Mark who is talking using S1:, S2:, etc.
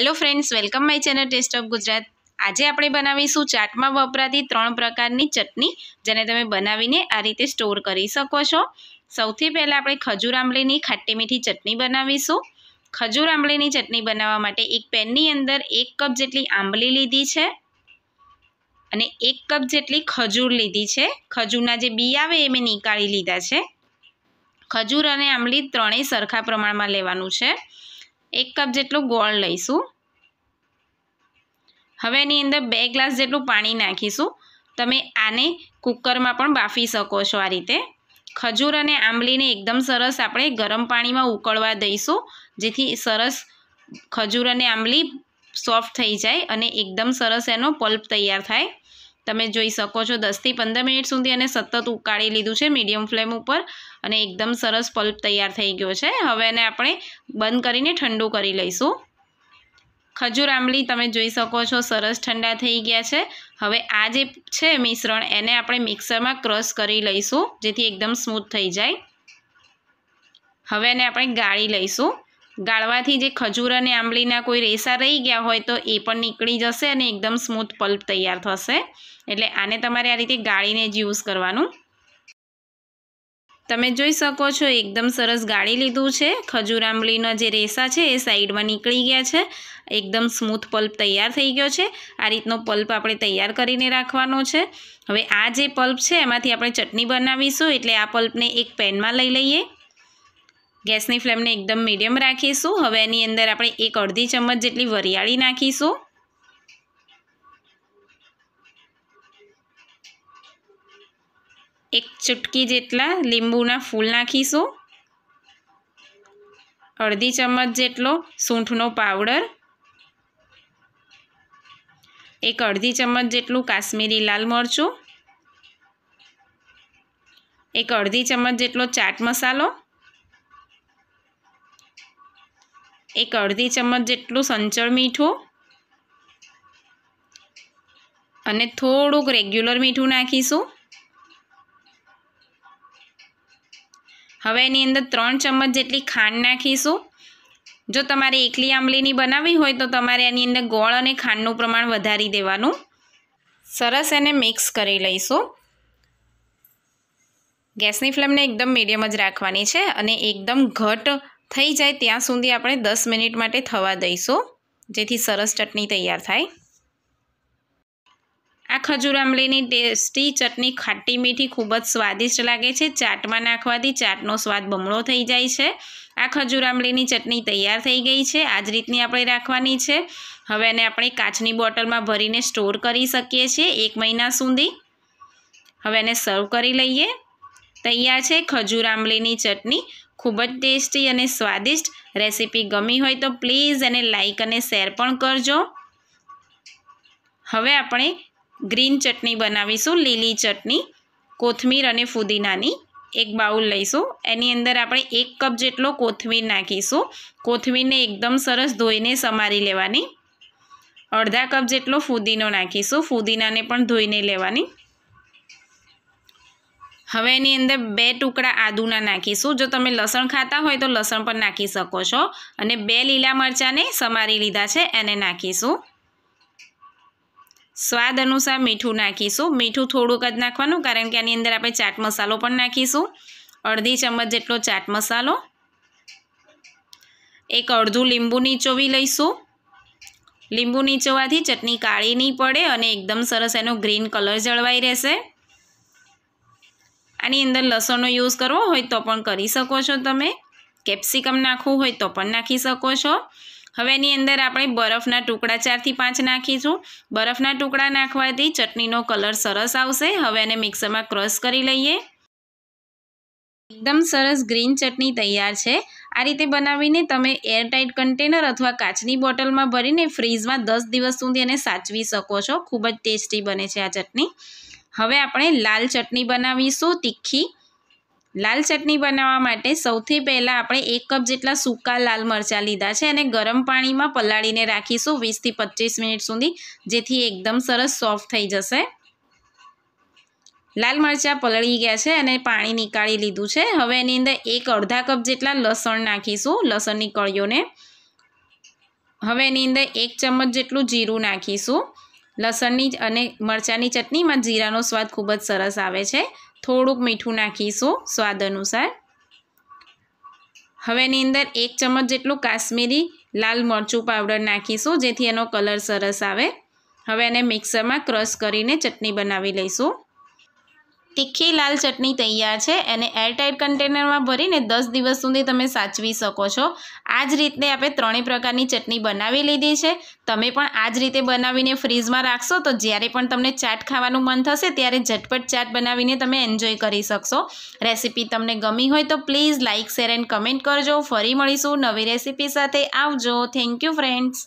S1: hello friends welcome my channel taste of Gujarat આજે આપણે બનાવીશું ચાટમાં વપરાતી ત્રણ પ્રકારની ચટણી જેને તમે બનાવીને આ રીતે સ્ટોર કરી શકો છો સૌથી પહેલાં આપણે ખજૂર આંબલીની ખાટી મીઠી ચટણી બનાવીશું ખજૂર આંબલીની ચટણી બનાવવા માટે એક પેનની અંદર એક કપ જેટલી આંબલી લીધી છે અને એક કપ જેટલી ખજૂર લીધી છે ખજૂરના જે બી આવે એ મેં નીકાળી લીધા છે ખજૂર અને આંબલી ત્રણેય સરખા પ્રમાણમાં લેવાનું છે એક કપ જેટલું ગોળ લઈશું હવે એની અંદર બે ગ્લાસ જેટલું પાણી નાખીશું તમે આને કુકરમાં પણ બાફી શકો છો આ રીતે ખજૂર અને આંબલીને એકદમ સરસ આપણે ગરમ પાણીમાં ઉકળવા દઈશું જેથી સરસ ખજૂર અને આંબલી સોફ્ટ થઈ જાય અને એકદમ સરસ એનો પલ્પ તૈયાર થાય તમે જોઈ શકો છો દસથી પંદર મિનિટ સુધી અને સતત ઉકાળી લીધું છે મીડિયમ ફ્લેમ ઉપર અને એકદમ સરસ પલ્પ તૈયાર થઈ ગયો છે હવે એને આપણે બંધ કરીને ઠંડુ કરી લઈશું ખજૂર આંબલી તમે જોઈ શકો છો સરસ ઠંડા થઈ ગયા છે હવે આ જે છે મિશ્રણ એને આપણે મિક્સરમાં ક્રશ કરી લઈશું જેથી એકદમ સ્મૂથ થઈ જાય હવે એને આપણે ગાળી લઈશું ગાળવાથી જે ખજૂર અને આંબલીના કોઈ રેસા રહી ગયા હોય તો એ પણ નીકળી જશે અને એકદમ સ્મૂથ પલ્પ તૈયાર થશે એટલે આને તમારે આ રીતે ગાળીને જ યુઝ કરવાનું તમે જોઈ શકો છો એકદમ સરસ ગાળી લીધું છે ખજૂર આંબલીના જે રેસા છે એ સાઈડમાં નીકળી ગયા છે એકદમ સ્મૂથ પલ્પ તૈયાર થઈ ગયો છે આ રીતનો પલ્પ આપણે તૈયાર કરીને રાખવાનો છે હવે આ જે પલ્પ છે એમાંથી આપણે ચટણી બનાવીશું એટલે આ પલ્પને એક પેનમાં લઈ લઈએ ગેસની ફ્લેમને એકદમ મીડિયમ રાખીશું હવે એની અંદર આપણે એક અડધી ચમચ જેટલી વરિયાળી નાખીશું એક ચૂટકી જેટલા લીંબુના ફૂલ નાખીશું અડધી ચમચ જેટલો સૂંઠનો પાવડર એક અડધી ચમચ જેટલું કાશ્મીરી લાલ મરચું એક અડધી ચમચ જેટલો ચાટ મસાલો એક અડધી ચમચ જેટલું સંચળ મીઠું અને થોડુંક રેગ્યુલર મીઠું નાખીશું હવે એની અંદર ત્રણ ચમચ જેટલી ખાંડ નાખીશું જો તમારે એકલી આંબલીની બનાવવી હોય તો તમારે એની અંદર ગોળ અને ખાંડનું પ્રમાણ વધારી દેવાનું સરસ એને મિક્સ કરી લઈશું ગેસની ફ્લેમને એકદમ મીડિયમ જ રાખવાની છે અને એકદમ ઘટ થઈ જાય ત્યાં સુધી આપણે દસ મિનિટ માટે થવા દઈશું જેથી સરસ ચટણી તૈયાર થાય આ ખજૂર આંબલીની ટેસ્ટી ચટણી ખાટી મીઠી ખૂબ જ સ્વાદિષ્ટ લાગે છે ચાટમાં નાખવાથી ચાટનો સ્વાદ બમણો થઈ જાય છે આ ખજૂર આંબલીની ચટણી તૈયાર થઈ ગઈ છે આ જ રીતની આપણે રાખવાની છે હવે એને આપણે કાચની બોટલમાં ભરીને સ્ટોર કરી શકીએ છીએ એક મહિના સુધી હવે એને સર્વ કરી લઈએ તૈયાર છે ખજૂર આંબલીની ચટણી ખૂબ જ ટેસ્ટી અને સ્વાદિષ્ટ રેસીપી ગમી હોય તો પ્લીઝ એને લાઇક અને શેર પણ કરજો હવે આપણે ગ્રીન ચટણી બનાવીશું લીલી ચટણી કોથમીર અને ફુદીનાની એક બાઉલ લઈશું એની અંદર આપણે એક કપ જેટલો કોથમીર નાખીશું કોથમીરને એકદમ સરસ ધોઈને સમારી લેવાની અડધા કપ જેટલો ફુદીનો નાખીશું ફુદીનાને પણ ધોઈને લેવાની હવે એની અંદર બે ટુકડા આદુના નાખીશું જો તમે લસણ ખાતા હોય તો લસણ પણ નાખી શકો છો અને બે લીલા મરચાંને સમારી લીધા છે એને નાખીશું સ્વાદ અનુસાર મીઠું નાખીશું મીઠું થોડુંક જ નાખવાનું કારણ કે આની અંદર આપણે ચાટ મસાલો પણ નાખીશું અડધી ચમચ જેટલો ચાટ મસાલો એક અડધું લીંબુ નીચોવી લઈશું લીંબુ નીચોવાથી ચટણી કાળી નહીં પડે અને એકદમ સરસ એનો ગ્રીન કલર જળવાઈ રહેશે આની અંદર લસણનો યુઝ કરવો હોય તો પણ કરી શકો છો તમે કેપ્સિકમ નાખવું હોય તો પણ નાખી શકો છો હવે એની અંદર આપણે બરફના ટુકડા ચારથી પાંચ નાખીશું બરફના ટુકડા નાખવાથી ચટણીનો કલર સરસ આવશે હવે એને મિક્સરમાં ક્રશ કરી લઈએ એકદમ સરસ ગ્રીન ચટણી તૈયાર છે આ રીતે બનાવીને તમે એરટાઇટ કન્ટેનર અથવા કાચની બોટલમાં ભરીને ફ્રીઝમાં દસ દિવસ સુધી એને સાચવી શકો છો ખૂબ જ ટેસ્ટી બને છે આ ચટણી હવે આપણે લાલ ચટણી બનાવીશું તીખી લાલ ચટણી બનાવવા માટે સૌથી પહેલાં આપણે એક કપ જેટલા સૂકા લાલ મરચાં લીધા છે અને ગરમ પાણીમાં પલાળીને રાખીશું વીસથી પચીસ મિનિટ સુધી જેથી એકદમ સરસ સોફ્ટ થઈ જશે લાલ મરચાં પલળી ગયા છે અને પાણી નીકાળી લીધું છે હવે એની અંદર એક અડધા કપ જેટલા લસણ નાખીશું લસણની કળીઓને હવે એની અંદર એક ચમચ જેટલું જીરું નાખીશું લસણની અને મરચાંની ચટણીમાં જીરાનો સ્વાદ ખૂબ જ સરસ આવે છે થોડુંક મીઠું નાખીશું સ્વાદ અનુસાર હવે એની અંદર એક ચમચ જેટલું કાશ્મીરી લાલ મરચું પાવડર નાખીશું જેથી એનો કલર સરસ આવે હવે એને મિક્સરમાં ક્રશ કરીને ચટણી બનાવી લઈશું તીખી લાલ ચટણી તૈયાર છે એને એરટાઇટ કન્ટેનરમાં ભરીને દસ દિવસ સુધી તમે સાચવી શકો છો આ જ રીતે આપણે ત્રણેય પ્રકારની ચટણી બનાવી લીધી છે તમે પણ આ જ રીતે બનાવીને ફ્રીજમાં રાખશો તો જ્યારે પણ તમને ચાટ ખાવાનું મન થશે ત્યારે ઝટપટ ચાટ બનાવીને તમે એન્જોય કરી શકશો રેસીપી તમને ગમી હોય તો please like share and comment કરજો ફરી મળીશું નવી રેસીપી સાથે આવજો થેન્ક યુ ફ્રેન્ડ્સ